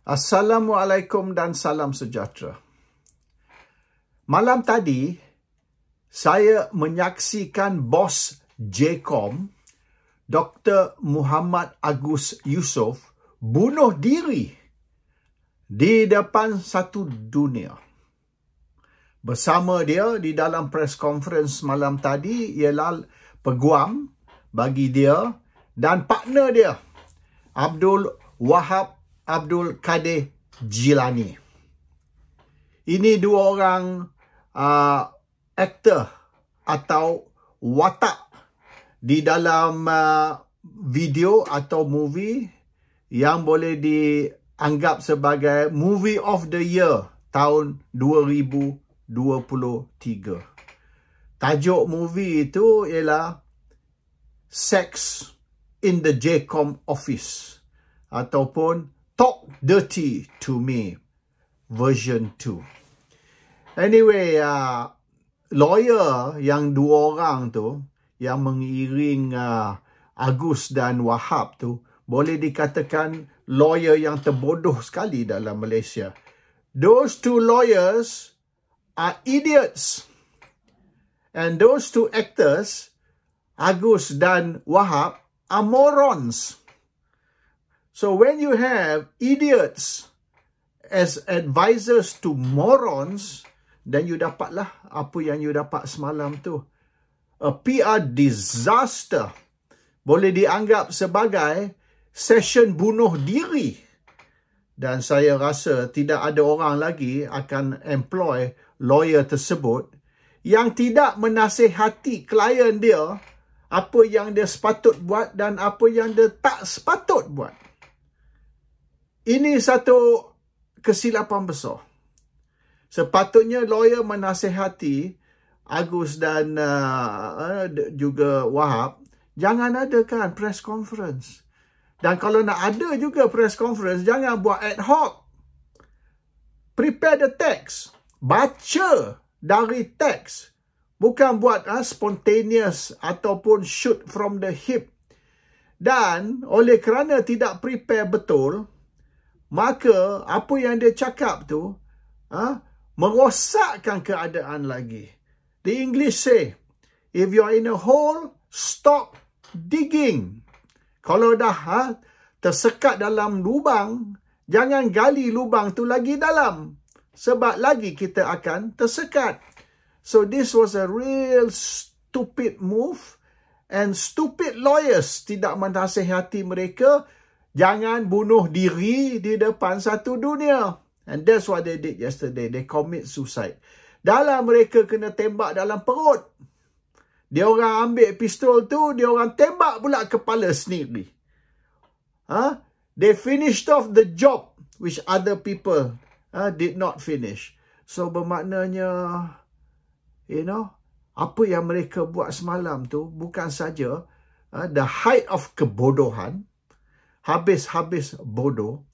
Assalamualaikum dan salam sejahtera. Malam tadi, saya menyaksikan bos JCOM, Dr. Muhammad Agus Yusof, bunuh diri di depan satu dunia. Bersama dia di dalam press conference malam tadi ialah peguam bagi dia dan partner dia Abdul Wahab Abdul Kadir Jilani. Ini dua orang uh, aktor atau watak di dalam uh, video atau movie yang boleh dianggap sebagai movie of the year tahun 2023. Tajuk movie itu ialah Sex in the JCOM Office ataupun talk dirty to me version 2 anyway uh, lawyer yang dua orang tu yang mengiring uh, Agus dan Wahab tu boleh dikatakan lawyer yang terbodoh sekali dalam Malaysia those two lawyers are idiots and those two actors Agus dan Wahab are morons So when you have idiots as advisors to morons, then you dapatlah apa yang you dapat semalam tu. A PR disaster boleh dianggap sebagai session bunuh diri. Dan saya rasa tidak ada orang lagi akan employ lawyer tersebut yang tidak menasihati klien dia apa yang dia sepatut buat dan apa yang dia tak sepatut buat. Ini satu kesilapan besar. Sepatutnya lawyer menasihati Agus dan uh, uh juga Wahab jangan adakan press conference. Dan kalau nak ada juga press conference jangan buat ad hoc. Prepare the text. Baca dari teks. Bukan buat uh, spontaneous ataupun shoot from the hip. Dan oleh kerana tidak prepare betul, maka apa yang dia cakap tu ha, merosakkan keadaan lagi the english say if you're in a hole stop digging kalau dah ha, tersekat dalam lubang jangan gali lubang tu lagi dalam sebab lagi kita akan tersekat so this was a real stupid move and stupid lawyers tidak menasihati mereka Jangan bunuh diri di depan satu dunia. And that's what they did yesterday. They commit suicide. Dalam mereka kena tembak dalam perut. Dia orang ambil pistol tu, dia orang tembak pula kepala sendiri. Ha? They finished off the job which other people ha, did not finish. So bermaknanya, you know, apa yang mereka buat semalam tu bukan saja ha, the height of kebodohan, habis-habis bodoh.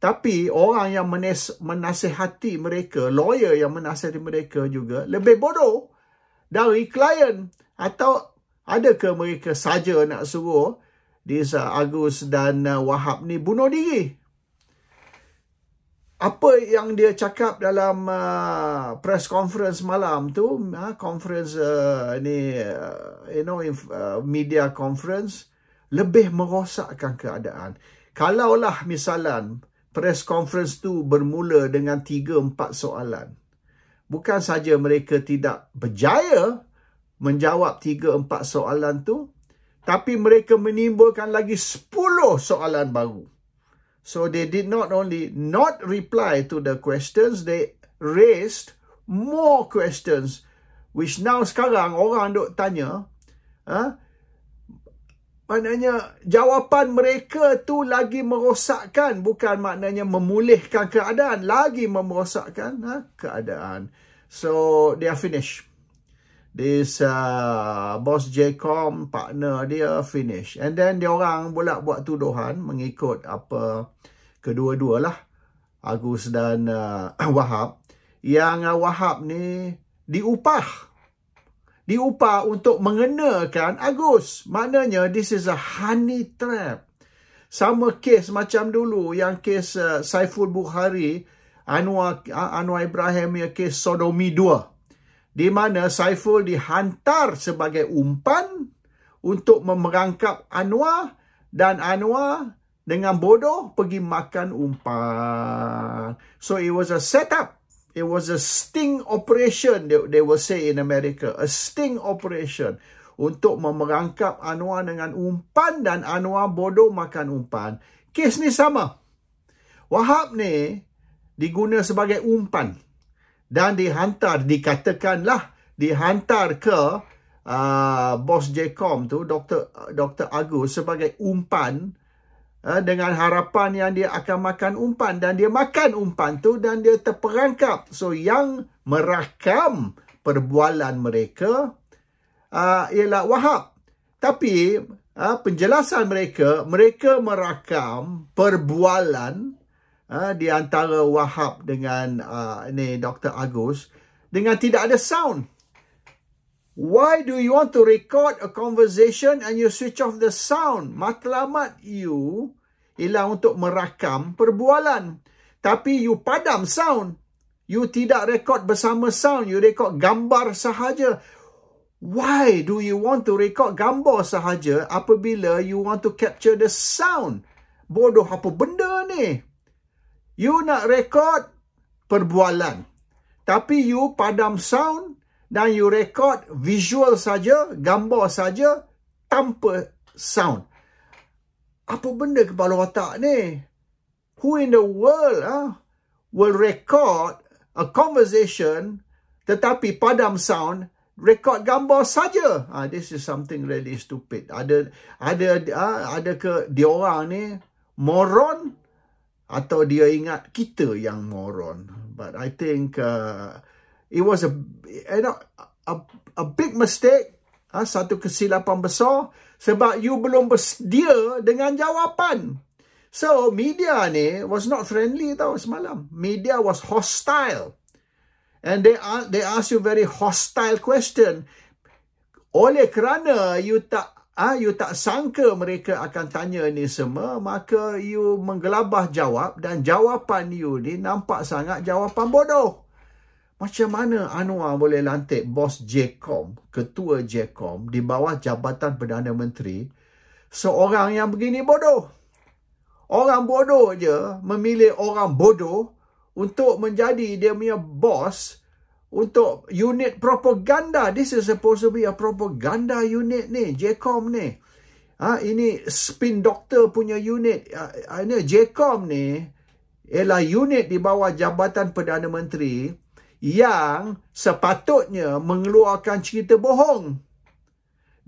Tapi orang yang menes- menasihati mereka, lawyer yang menasihati mereka juga lebih bodoh dari klien. Atau adakah mereka saja nak suruh Diza Agus dan uh, Wahab ni bunuh diri? Apa yang dia cakap dalam uh, press conference malam tu, uh, conference uh, ni, uh, you know, uh, media conference, uh, lebih merosakkan keadaan. Kalaulah misalan press conference tu bermula dengan 3-4 soalan. Bukan saja mereka tidak berjaya menjawab 3-4 soalan tu, tapi mereka menimbulkan lagi 10 soalan baru. So they did not only not reply to the questions, they raised more questions which now sekarang orang duk tanya, huh? Ah, maknanya jawapan mereka tu lagi merosakkan bukan maknanya memulihkan keadaan lagi merosakkan ha, keadaan so they are finish this uh, boss jcom partner dia finish and then dia orang pula buat tuduhan mengikut apa kedua-dualah Agus dan uh, Wahab yang uh, Wahab ni diupah diupah untuk mengenakan Agus. Maknanya this is a honey trap. Sama kes macam dulu yang kes uh, Saiful Bukhari, Anwar, uh, Anwar Ibrahim yang kes Sodomi 2. Di mana Saiful dihantar sebagai umpan untuk memerangkap Anwar dan Anwar dengan bodoh pergi makan umpan. So it was a setup it was a sting operation they, they will say in America a sting operation untuk memerangkap Anwar dengan umpan dan Anwar bodoh makan umpan kes ni sama Wahab ni diguna sebagai umpan dan dihantar dikatakanlah dihantar ke uh, bos Jcom tu Dr Dr Agus sebagai umpan Ha, dengan harapan yang dia akan makan umpan dan dia makan umpan tu dan dia terperangkap so yang merakam perbualan mereka uh, ialah Wahab tapi uh, penjelasan mereka mereka merakam perbualan uh, di antara Wahab dengan uh, ni Dr Agus dengan tidak ada sound Why do you want to record a conversation and you switch off the sound? Matlamat you ialah untuk merakam perbualan. Tapi you padam sound. You tidak record bersama sound. You record gambar sahaja. Why do you want to record gambar sahaja apabila you want to capture the sound? Bodoh apa benda ni? You nak record perbualan. Tapi you padam sound dan you record visual saja, gambar saja tanpa sound. Apa benda kepala otak ni? Who in the world ah will record a conversation tetapi padam sound, record gambar saja? Ah this is something really stupid. Ada ada ah, ada ke dia orang ni moron atau dia ingat kita yang moron? But I think uh, it was a you know, a, a big mistake. Ha? Satu kesilapan besar. Sebab you belum bersedia dengan jawapan. So, media ni was not friendly tau semalam. Media was hostile. And they they ask you very hostile question. Oleh kerana you tak ah you tak sangka mereka akan tanya ni semua, maka you menggelabah jawab dan jawapan you ni nampak sangat jawapan bodoh. Macam mana Anwar boleh lantik bos JCOM, ketua JCOM di bawah Jabatan Perdana Menteri seorang yang begini bodoh? Orang bodoh je memilih orang bodoh untuk menjadi dia punya bos untuk unit propaganda. This is supposed to be a propaganda unit ni, JCOM ni. Ha, ini spin doctor punya unit. Ha, ha ini JCOM ni ialah unit di bawah Jabatan Perdana Menteri yang sepatutnya mengeluarkan cerita bohong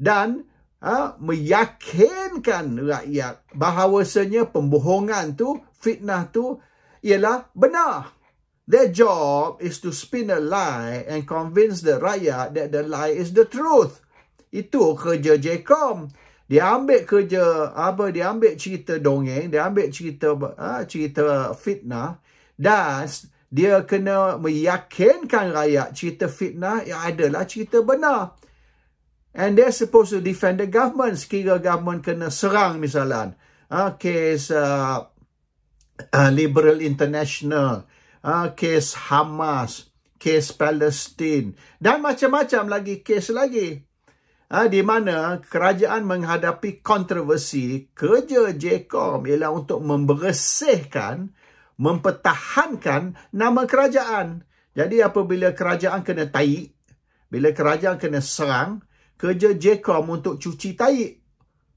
dan ha, meyakinkan rakyat bahawasanya pembohongan tu, fitnah tu ialah benar. Their job is to spin a lie and convince the raya that the lie is the truth. Itu kerja JCOM. Dia ambil kerja apa dia ambil cerita dongeng, dia ambil cerita ha, cerita fitnah dan dia kena meyakinkan rakyat cerita fitnah yang adalah cerita benar. And they're supposed to defend the government sekiranya government kena serang misalnya. Uh, case uh, uh, Liberal International, uh, ah, case Hamas, case Palestine dan macam-macam lagi case lagi. Uh, di mana kerajaan menghadapi kontroversi kerja JCOM ialah untuk membersihkan mempertahankan nama kerajaan. Jadi apabila kerajaan kena taik, bila kerajaan kena serang, kerja JCOM untuk cuci taik.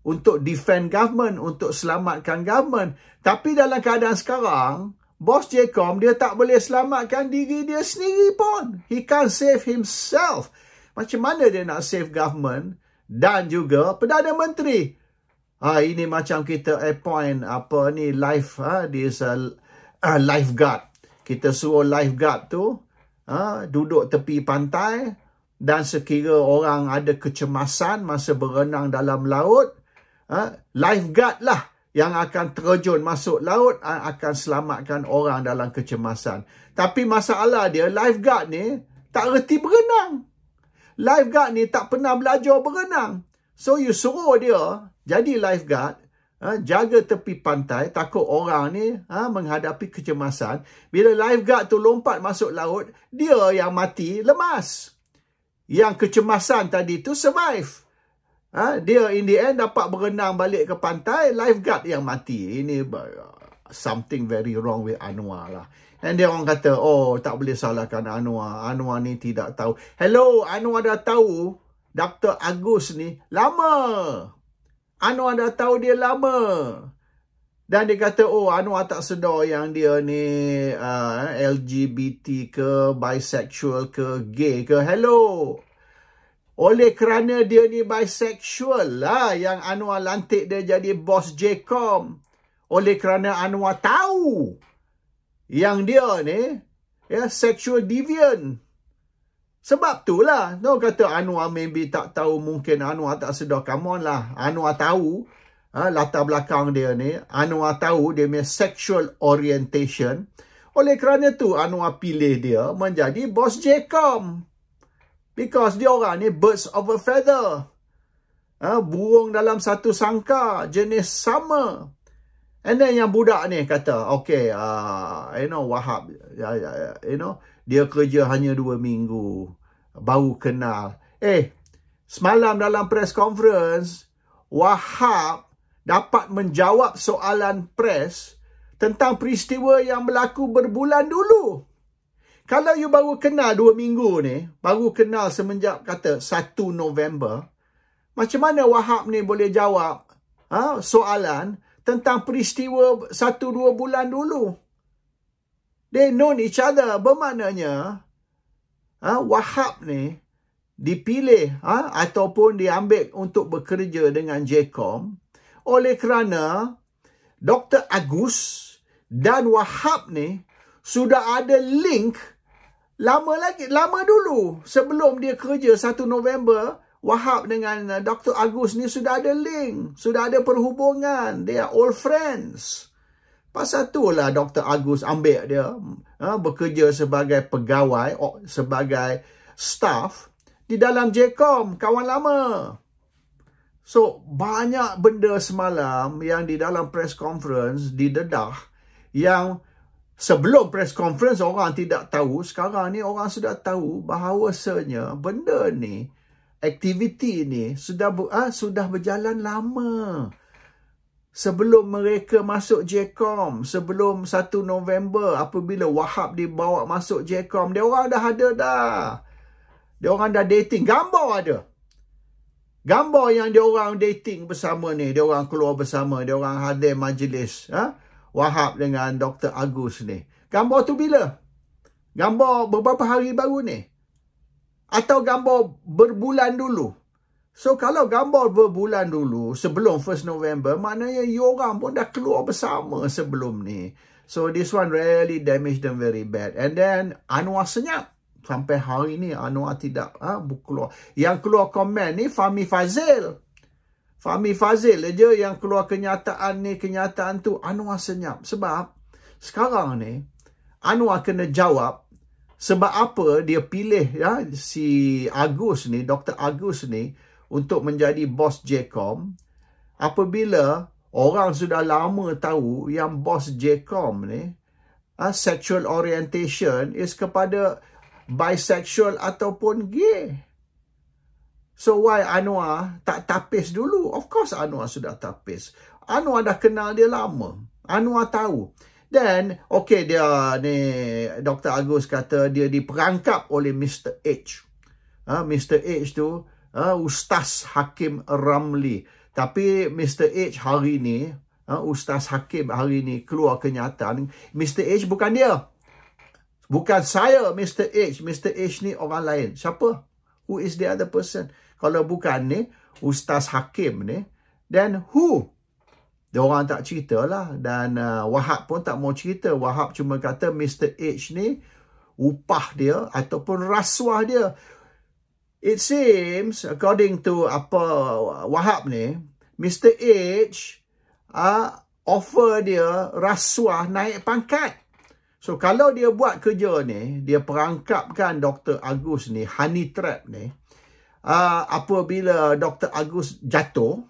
Untuk defend government, untuk selamatkan government. Tapi dalam keadaan sekarang, bos JCOM dia tak boleh selamatkan diri dia sendiri pun. He can't save himself. Macam mana dia nak save government dan juga Perdana Menteri? Ah ha, ini macam kita appoint apa ni life ah ha, this uh, uh, lifeguard. Kita suruh lifeguard tu uh, duduk tepi pantai dan sekira orang ada kecemasan masa berenang dalam laut, uh, lifeguard lah yang akan terjun masuk laut uh, akan selamatkan orang dalam kecemasan. Tapi masalah dia lifeguard ni tak reti berenang. Lifeguard ni tak pernah belajar berenang. So you suruh dia jadi lifeguard ha, jaga tepi pantai takut orang ni ha, menghadapi kecemasan bila lifeguard tu lompat masuk laut dia yang mati lemas yang kecemasan tadi tu survive ha, dia in the end dapat berenang balik ke pantai lifeguard yang mati ini something very wrong with Anwar lah And dia orang kata, oh tak boleh salahkan Anwar. Anwar ni tidak tahu. Hello, Anwar dah tahu Dr. Agus ni lama Anwar dah tahu dia lama. Dan dia kata, oh Anwar ah tak sedar yang dia ni uh, ah, LGBT ke, bisexual ke, gay ke. Hello. Oleh kerana dia ni bisexual lah yang Anwar ah lantik dia jadi bos JCOM. Oleh kerana Anwar tahu yang dia ni ya sexual deviant. Sebab tu lah. No, kata Anwar maybe tak tahu. Mungkin Anwar tak sedar. Come on lah. Anwar tahu. Ha, latar belakang dia ni. Anwar tahu dia punya sexual orientation. Oleh kerana tu Anwar pilih dia menjadi bos Jacob. Because dia orang ni birds of a feather. Ha, burung dalam satu sangka. Jenis sama. And then yang budak ni kata, okay, uh, you know, Wahab, uh, you know, dia kerja hanya dua minggu, baru kenal. Eh, semalam dalam press conference, Wahab dapat menjawab soalan press tentang peristiwa yang berlaku berbulan dulu. Kalau you baru kenal dua minggu ni, baru kenal semenjak kata 1 November, macam mana Wahab ni boleh jawab ha, soalan soalan tentang peristiwa satu dua bulan dulu. They know each other. Bermaknanya, ha, Wahab ni dipilih ha, ataupun diambil untuk bekerja dengan JCOM oleh kerana Dr. Agus dan Wahab ni sudah ada link lama lagi, lama dulu sebelum dia kerja 1 November Wahab dengan uh, Dr. Agus ni sudah ada link, sudah ada perhubungan, they are old friends. Pasal tu lah Dr. Agus ambil dia ha, bekerja sebagai pegawai, sebagai staff di dalam JCOM, kawan lama. So, banyak benda semalam yang di dalam press conference didedah yang sebelum press conference orang tidak tahu. Sekarang ni orang sudah tahu bahawasanya benda ni aktiviti ini sudah ah, sudah berjalan lama. Sebelum mereka masuk JCOM, sebelum 1 November apabila Wahab dibawa masuk JCOM, dia orang dah ada dah. Dia orang dah dating, gambar ada. Gambar yang dia orang dating bersama ni, dia orang keluar bersama, dia orang hadir majlis, ha? Wahab dengan Dr. Agus ni. Gambar tu bila? Gambar beberapa hari baru ni. Atau gambar berbulan dulu. So kalau gambar berbulan dulu sebelum 1 November, maknanya you orang pun dah keluar bersama sebelum ni. So this one really damaged them very bad. And then Anwar senyap. Sampai hari ni Anwar tidak ha, keluar. Yang keluar komen ni Fahmi Fazil. Fahmi Fazil je yang keluar kenyataan ni, kenyataan tu Anwar senyap. Sebab sekarang ni Anwar kena jawab sebab apa dia pilih ya si Agus ni, Dr. Agus ni untuk menjadi bos JCOM apabila orang sudah lama tahu yang bos JCOM ni uh, sexual orientation is kepada bisexual ataupun gay. So why Anwar tak tapis dulu? Of course Anwar sudah tapis. Anwar dah kenal dia lama. Anwar tahu. Then, okay, dia ni, Dr. Agus kata dia diperangkap oleh Mr. H. Ha, Mr. H tu, ha, Ustaz Hakim Ramli. Tapi Mr. H hari ni, ha, Ustaz Hakim hari ni keluar kenyataan, Mr. H bukan dia. Bukan saya Mr. H. Mr. H ni orang lain. Siapa? Who is the other person? Kalau bukan ni, Ustaz Hakim ni, then who? dia orang tak cerita lah dan uh, Wahab pun tak mau cerita. Wahab cuma kata Mr. H ni upah dia ataupun rasuah dia. It seems according to apa Wahab ni, Mr. H uh, offer dia rasuah naik pangkat. So kalau dia buat kerja ni, dia perangkapkan Dr. Agus ni, honey trap ni, uh, apabila Dr. Agus jatuh,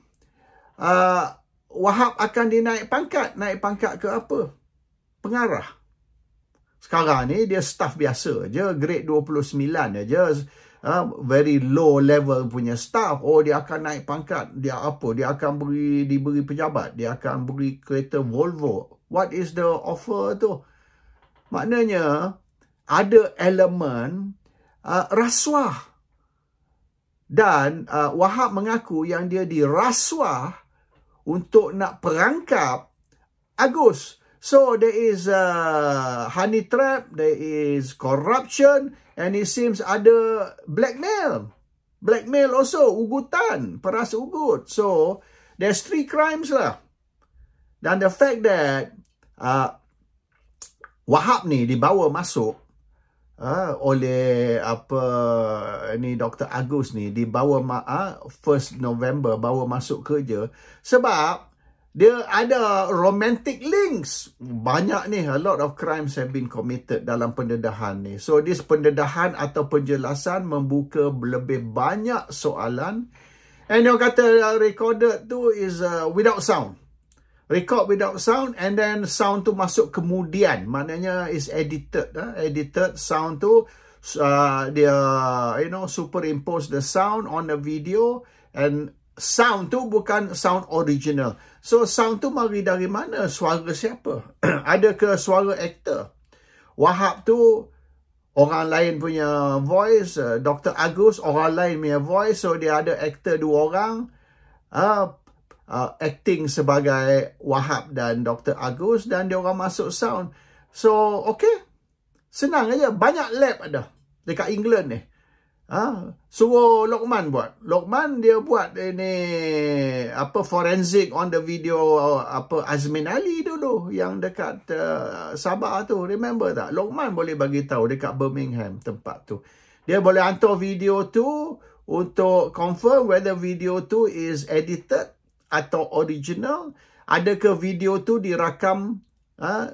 uh, Wahab akan dinaik pangkat. Naik pangkat ke apa? Pengarah. Sekarang ni dia staff biasa je. Grade 29 je. Uh, very low level punya staff. Oh dia akan naik pangkat. Dia apa? Dia akan beri diberi pejabat. Dia akan beri kereta Volvo. What is the offer tu? Maknanya ada elemen uh, rasuah. Dan uh, Wahab mengaku yang dia dirasuah untuk nak perangkap Agus. So there is a uh, honey trap, there is corruption and it seems ada blackmail. Blackmail also, ugutan, peras ugut. So there's three crimes lah. Dan the fact that uh, Wahab ni dibawa masuk ha, oleh apa ni Dr. Agus ni dibawa ma ha, first November bawa masuk kerja sebab dia ada romantic links. Banyak ni, a lot of crimes have been committed dalam pendedahan ni. So, this pendedahan atau penjelasan membuka lebih banyak soalan. And dia kata recorded tu is uh, without sound record without sound and then sound tu masuk kemudian maknanya is edited eh? edited sound tu uh, dia you know superimpose the sound on the video and sound tu bukan sound original so sound tu mari dari mana suara siapa ada ke suara actor wahab tu orang lain punya voice uh, Dr. Agus orang lain punya voice so dia ada actor dua orang uh, uh, acting sebagai Wahab dan Dr. Agus dan dia orang masuk sound. So, okay. Senang aja. Banyak lab ada dekat England ni. Ha? Suruh Lokman buat. Lokman dia buat ini apa forensik on the video apa Azmin Ali dulu yang dekat uh, Sabah tu. Remember tak? Lokman boleh bagi tahu dekat Birmingham tempat tu. Dia boleh hantar video tu untuk confirm whether video tu is edited atau original? Adakah video tu dirakam uh,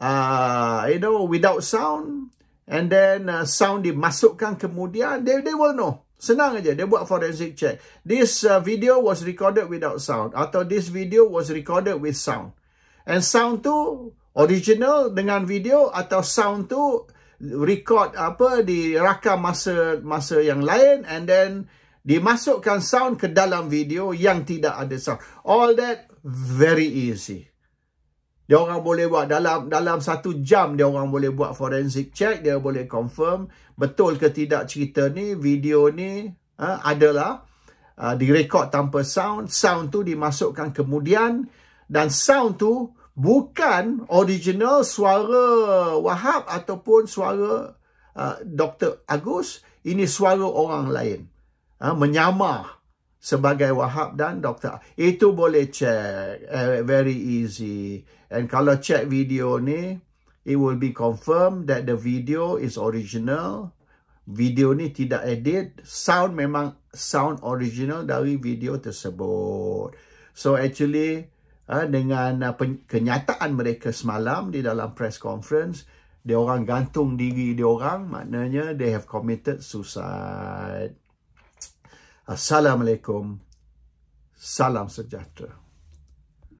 uh, you know without sound and then uh, sound dimasukkan kemudian they they will know. Senang aja dia buat forensic check. This uh, video was recorded without sound atau this video was recorded with sound. And sound tu original dengan video atau sound tu record apa dirakam masa masa yang lain and then dimasukkan sound ke dalam video yang tidak ada sound. All that very easy. Dia orang boleh buat dalam dalam satu jam dia orang boleh buat forensic check, dia boleh confirm betul ke tidak cerita ni, video ni uh, adalah uh, ha, direkod tanpa sound, sound tu dimasukkan kemudian dan sound tu bukan original suara Wahab ataupun suara uh, ha, Dr. Agus, ini suara orang lain ha, menyamar sebagai wahab dan doktor. Itu boleh check. Uh, very easy. And kalau check video ni, it will be confirmed that the video is original. Video ni tidak edit. Sound memang sound original dari video tersebut. So actually, uh, dengan uh, kenyataan mereka semalam di dalam press conference, dia orang gantung diri dia orang maknanya they have committed suicide. Assalamualaikum. Salam sejahtera.